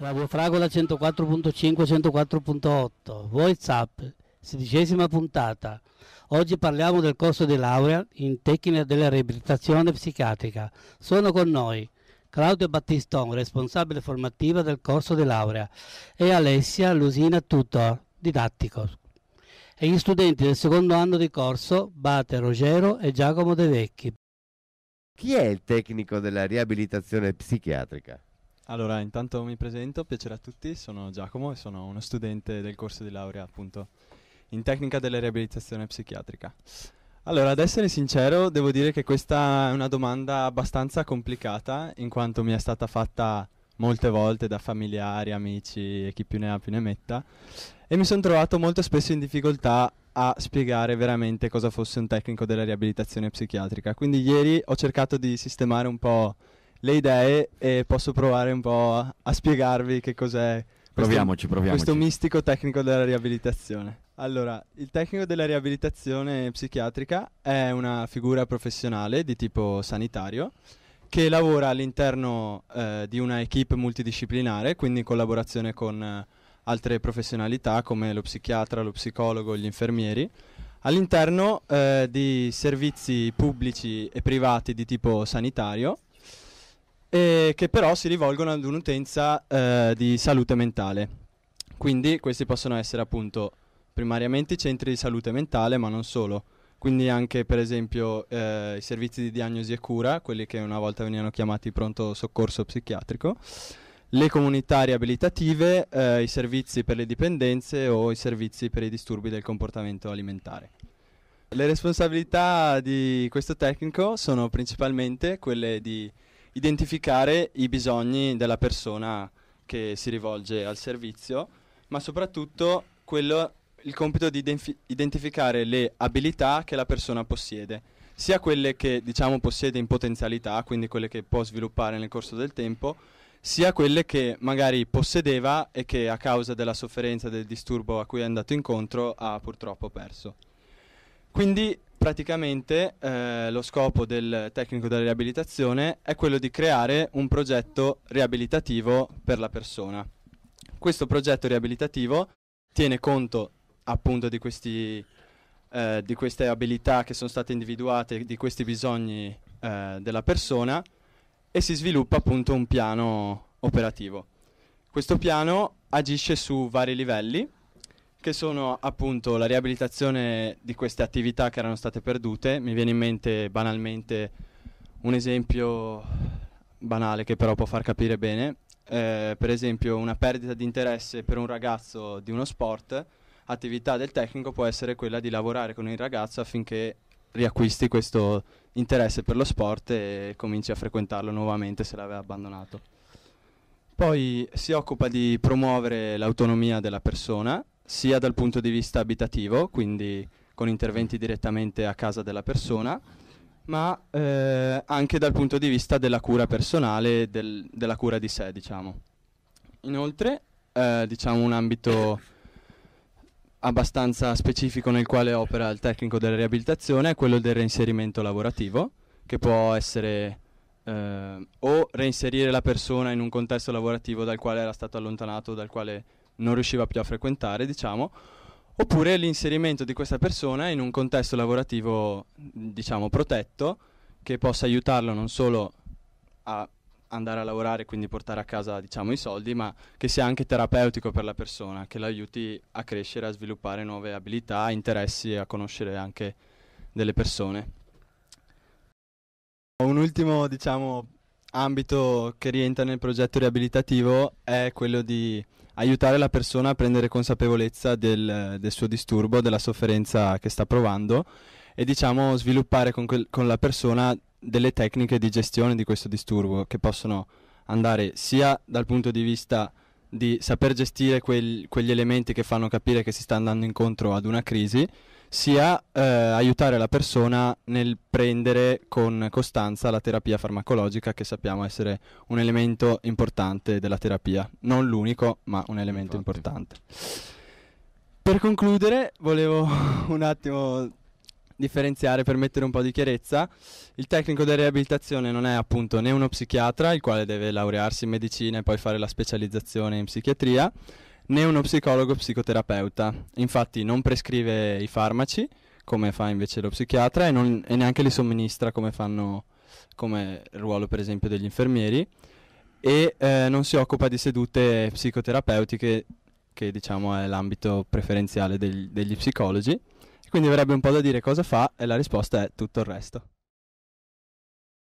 Radio Fragola 104.5 104.8, WhatsApp, sedicesima puntata. Oggi parliamo del corso di laurea in tecnica della riabilitazione psichiatrica. Sono con noi Claudio Battiston, responsabile formativa del corso di laurea, e Alessia Lusina Tutor, didattico. E gli studenti del secondo anno di corso, Bate Rogero e Giacomo De Vecchi. Chi è il tecnico della riabilitazione psichiatrica? Allora, intanto mi presento, piacere a tutti, sono Giacomo e sono uno studente del corso di laurea appunto in tecnica della riabilitazione psichiatrica. Allora, ad essere sincero, devo dire che questa è una domanda abbastanza complicata, in quanto mi è stata fatta molte volte da familiari, amici e chi più ne ha più ne metta, e mi sono trovato molto spesso in difficoltà a spiegare veramente cosa fosse un tecnico della riabilitazione psichiatrica. Quindi ieri ho cercato di sistemare un po' le idee e posso provare un po' a, spiegarvi che cos'è questo, proviamoci, proviamoci. questo mistico tecnico della riabilitazione. Allora, il tecnico della riabilitazione psichiatrica è una figura professionale di tipo sanitario che lavora all'interno eh, di una equip multidisciplinare, quindi in collaborazione con eh, altre professionalità come lo psichiatra, lo psicologo, gli infermieri, all'interno eh, di servizi pubblici e privati di tipo sanitario eh, che però si rivolgono ad un'utenza eh, di salute mentale. Quindi questi possono essere appunto primariamente i centri di salute mentale, ma non solo. Quindi anche per esempio eh, i servizi di diagnosi e cura, quelli che una volta venivano chiamati pronto soccorso psichiatrico, le comunità riabilitative, eh, i servizi per le dipendenze o i servizi per i disturbi del comportamento alimentare. Le responsabilità di questo tecnico sono principalmente quelle di identificare i bisogni della persona che si rivolge al servizio, ma soprattutto quello, il compito di identif- identificare le abilità che la persona possiede, sia quelle che diciamo possiede in potenzialità, quindi quelle che può sviluppare nel corso del tempo, sia quelle che magari possedeva e che a causa della sofferenza del disturbo a cui è andato incontro ha purtroppo perso. Quindi Praticamente eh, lo scopo del tecnico della riabilitazione è quello di creare un progetto riabilitativo per la persona. Questo progetto riabilitativo tiene conto appunto di, questi, eh, di queste abilità che sono state individuate, di questi bisogni eh, della persona e si sviluppa appunto un piano operativo. Questo piano agisce su vari livelli che sono appunto la riabilitazione di queste attività che erano state perdute. Mi viene in mente banalmente un esempio banale che però può far capire bene, eh, per esempio una perdita di interesse per un ragazzo di uno sport, attività del tecnico può essere quella di lavorare con il ragazzo affinché riacquisti questo interesse per lo sport e cominci a frequentarlo nuovamente se l'aveva abbandonato. Poi si occupa di promuovere l'autonomia della persona sia dal punto di vista abitativo, quindi con interventi direttamente a casa della persona, ma eh, anche dal punto di vista della cura personale, del, della cura di sé, diciamo. Inoltre, eh, diciamo un ambito abbastanza specifico nel quale opera il tecnico della riabilitazione è quello del reinserimento lavorativo, che può essere eh, o reinserire la persona in un contesto lavorativo dal quale era stato allontanato, dal quale non riusciva più a frequentare, diciamo, oppure l'inserimento di questa persona in un contesto lavorativo, diciamo, protetto, che possa aiutarlo non solo a andare a lavorare, e quindi portare a casa diciamo, i soldi, ma che sia anche terapeutico per la persona, che l'aiuti a crescere, a sviluppare nuove abilità, interessi e a conoscere anche delle persone. Un ultimo diciamo, ambito che rientra nel progetto riabilitativo è quello di aiutare la persona a prendere consapevolezza del, del suo disturbo, della sofferenza che sta provando e diciamo sviluppare con, quel, con la persona delle tecniche di gestione di questo disturbo che possono andare sia dal punto di vista di saper gestire quel, quegli elementi che fanno capire che si sta andando incontro ad una crisi, sia eh, aiutare la persona nel prendere con costanza la terapia farmacologica che sappiamo essere un elemento importante della terapia, non l'unico, ma un elemento Infatti. importante. Per concludere, volevo un attimo differenziare per mettere un po' di chiarezza. Il tecnico della riabilitazione non è appunto né uno psichiatra, il quale deve laurearsi in medicina e poi fare la specializzazione in psichiatria, né uno psicologo psicoterapeuta. Infatti non prescrive i farmaci, come fa invece lo psichiatra, e, non, e neanche li somministra come fanno come ruolo per esempio degli infermieri e eh, non si occupa di sedute psicoterapeutiche che diciamo è l'ambito preferenziale degli, degli psicologi quindi avrebbe un po' da dire cosa fa e la risposta è tutto il resto.